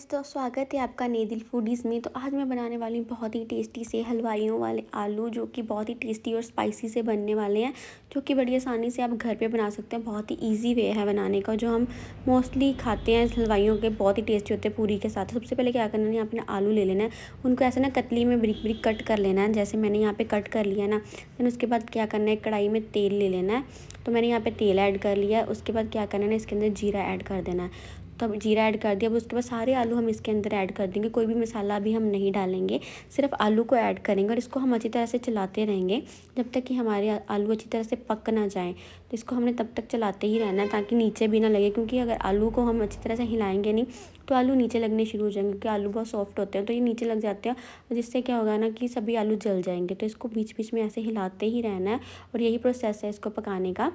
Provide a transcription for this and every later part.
friends तो स्वागत है आपका नेदिल फूडीज़ में तो आज मैं बनाने वाली हूँ बहुत ही टेस्टी से हलवाइयों वाले आलू जो कि बहुत ही टेस्टी और स्पाइसी से बनने वाले हैं जो कि बड़ी आसानी से आप घर पे बना सकते हैं बहुत ही इजी वे है बनाने का जो हम मोस्टली खाते हैं हलवाइयों के बहुत ही टेस्टी होते हैं पूरी के साथ सबसे पहले क्या करना है आपने आलू ले लेना है उनको ऐसे ना कतली में ब्रिक ब्रिक कट कर लेना है जैसे मैंने यहाँ पर कट कर लिया ना फिर उसके बाद क्या करना है कढ़ाई में तेल ले लेना है तो मैंने यहाँ पर तेल ऐड कर लिया उसके बाद क्या करना है इसके अंदर जीरा ऐड कर देना है तब जीरा ऐड कर दिया अब उसके बाद सारे आलू हम इसके अंदर ऐड कर देंगे कोई भी मसाला अभी हम नहीं डालेंगे सिर्फ आलू को ऐड करेंगे और इसको हम अच्छी तरह से चलाते रहेंगे जब तक कि हमारे आलू अच्छी तरह से पक ना जाए तो इसको हमने तब तक चलाते ही रहना है ताकि नीचे भी ना लगे क्योंकि अगर आलू को हम अच्छी तरह से हिलाएंगे नहीं तो आलू नीचे लगने शुरू हो जाएंगे क्योंकि आलू बहुत सॉफ्ट होते हैं तो ये नीचे लग जाते हैं जिससे क्या होगा ना कि सभी आलू जल जाएंगे तो इसको बीच बीच में ऐसे हिलाते ही रहना है और यही प्रोसेस है इसको पकाने का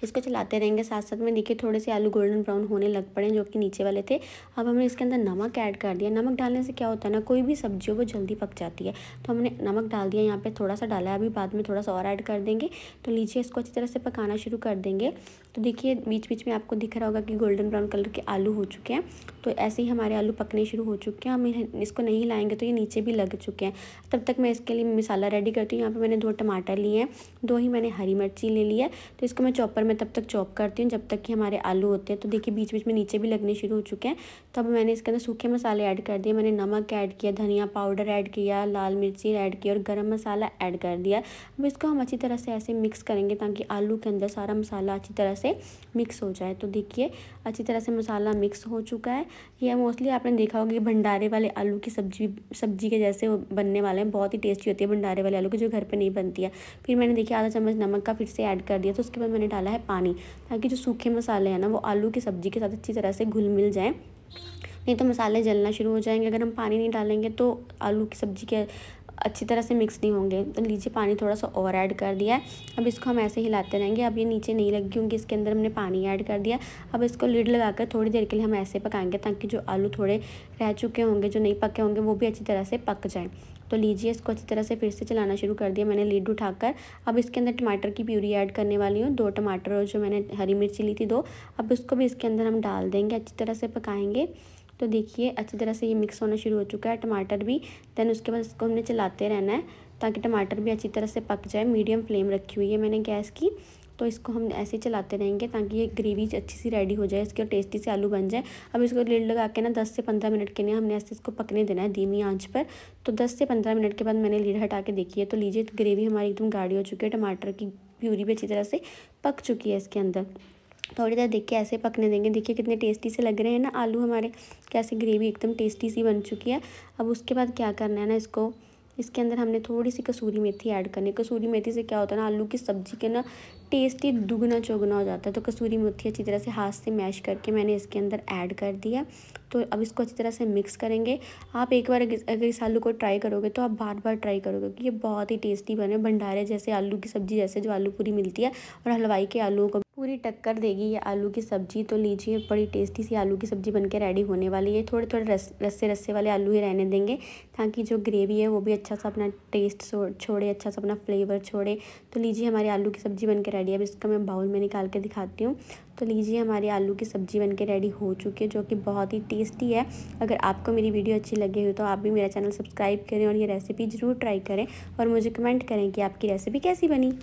तो इसको चलाते रहेंगे साथ साथ में देखिए थोड़े से आलू गोल्डन ब्राउन होने लग पड़े जो कि नीचे वाले थे अब हमने इसके अंदर नमक ऐड कर दिया नमक डालने से क्या होता है ना कोई भी सब्जी हो वो जल्दी पक जाती है तो हमने नमक डाल दिया यहाँ पर थोड़ा सा डाला है अभी बाद में थोड़ा सा और ऐड कर देंगे तो लीजिए इसको अच्छी तरह से पकाना शुरू कर देंगे तो देखिए बीच बीच में आपको दिख रहा होगा कि गोल्डन ब्राउन कलर के आलू हो चुके हैं तो ऐसे ही हमारे आलू पकने शुरू हो चुके हैं हम इसको नहीं लाएंगे तो ये नीचे भी लग चुके हैं तब तक मैं इसके लिए मसाला रेडी करती हूँ यहाँ पर मैंने दो टमाटर लिए हैं दो ही मैंने हरी मिर्ची ले ली है तो इसको मैं चॉपर और मैं तब तक चॉप करती हूँ जब तक कि हमारे आलू होते हैं तो देखिए बीच बीच में नीचे भी लगने शुरू हो चुके हैं तब मैंने इसके अंदर सूखे मसाले ऐड कर दिए मैंने नमक ऐड किया धनिया पाउडर ऐड किया लाल मिर्ची ऐड किया और गर्म मसाला ऐड कर दिया अब इसको हम अच्छी तरह से ऐसे मिक्स करेंगे ताकि आलू के अंदर सारा मसाला अच्छी तरह से मिक्स हो जाए तो देखिए अच्छी तरह से मसाला मिक्स हो चुका है यह मोस्टली आपने देखा होगा कि भंडारे वाले आलू की सब्जी सब्जी के जैसे बनने वाले हैं बहुत ही टेस्टी होती है भंडारे वाले आलू की जो घर पर नहीं बनती है फिर मैंने देखिए आधा चम्मच नमक का फिर से ऐड कर दिया तो उसके बाद मैंने डाला है पानी ताकि जो सूखे मसाले हैं ना वो आलू की सब्ज़ी के साथ अच्छी तरह से घुल मिल जाएँ नहीं तो मसाले जलना शुरू हो जाएंगे अगर हम पानी नहीं डालेंगे तो आलू की सब्ज़ी के अच्छी तरह से मिक्स नहीं होंगे तो लीजिए पानी थोड़ा सा और ऐड कर दिया है अब इसको हम ऐसे हिलाते रहेंगे अब ये नीचे नहीं लगी होंगी इसके अंदर हमने पानी ऐड कर दिया अब इसको लीड लगाकर थोड़ी देर के लिए हम ऐसे पकाएंगे ताकि जो आलू थोड़े रह चुके होंगे जो नहीं पके होंगे वो भी अच्छी तरह से पक जाएँ तो लीजिए इसको अच्छी तरह से फिर से चलाना शुरू कर दिया मैंने लीड उठाकर अब इसके अंदर टमाटर की प्यूरी ऐड करने वाली हूँ दो टमाटर और जो मैंने हरी मिर्ची ली थी दो अब इसको भी इसके अंदर हम डाल देंगे अच्छी तरह से पकाएंगे तो देखिए अच्छी तरह से ये मिक्स होना शुरू हो चुका है टमाटर भी देन उसके बाद इसको हमने चलाते रहना है ताकि टमाटर भी अच्छी तरह से पक जाए मीडियम फ्लेम रखी हुई है मैंने गैस की तो इसको हम ऐसे चलाते रहेंगे ताकि ये ग्रेवी अच्छी सी रेडी हो जाए इसके और टेस्टी से आलू बन जाए अब इसको लीड लगा के ना दस से पंद्रह मिनट के लिए हमने ऐसे इसको पकने देना है धीमी आंच पर तो दस से पंद्रह मिनट के बाद मैंने लीड हटा के देखी है तो लीजिए तो ग्रेवी हमारी एकदम गाढ़ी हो चुकी है टमाटर की प्यूरी भी अच्छी तरह से पक चुकी है इसके अंदर थोड़ी देर देख के ऐसे पकने देंगे देखिए कितने टेस्टी से लग रहे हैं ना आलू हमारे कैसे ग्रेवी एकदम टेस्टी सी बन चुकी है अब उसके बाद क्या करना है ना इसको इसके अंदर हमने थोड़ी सी कसूरी मेथी ऐड करनी है कसूरी मेथी से क्या होता है ना आलू की सब्ज़ी के ना टेस्टी दुगना चौगुना हो जाता है तो कसूरी मेथी अच्छी तरह से हाथ से मैश करके मैंने इसके अंदर ऐड कर दिया तो अब इसको अच्छी तरह से मिक्स करेंगे आप एक बार अगर इस आलू को ट्राई करोगे तो आप बार बार ट्राई करोगे क्योंकि ये बहुत ही टेस्टी बने भंडारे जैसे आलू की सब्ज़ी जैसे जो आलू पूरी मिलती है और हलवाई के आलुओं को पूरी टक्कर देगी ये आलू की सब्ज़ी तो लीजिए बड़ी टेस्टी सी आलू की सब्ज़ी बनके रेडी होने वाली है थोड़े थोड़े रस रस्से रस्से वाले आलू ही रहने देंगे ताकि जो ग्रेवी है वो भी अच्छा सा अपना टेस्ट छोड़े अच्छा सा अपना फ्लेवर छोड़े तो लीजिए हमारी आलू की सब्ज़ी बन रेडी है अब इसका मैं बाउल में निकाल के दिखाती हूँ तो लीजिए हमारी आलू की सब्ज़ी बन रेडी हो चुकी है जो कि बहुत ही टेस्टी है अगर आपको मेरी वीडियो अच्छी लगी हो तो आप भी मेरा चैनल सब्सक्राइब करें और ये रेसिपी ज़रूर ट्राई करें और मुझे कमेंट करें कि आपकी रेसिपी कैसी बनी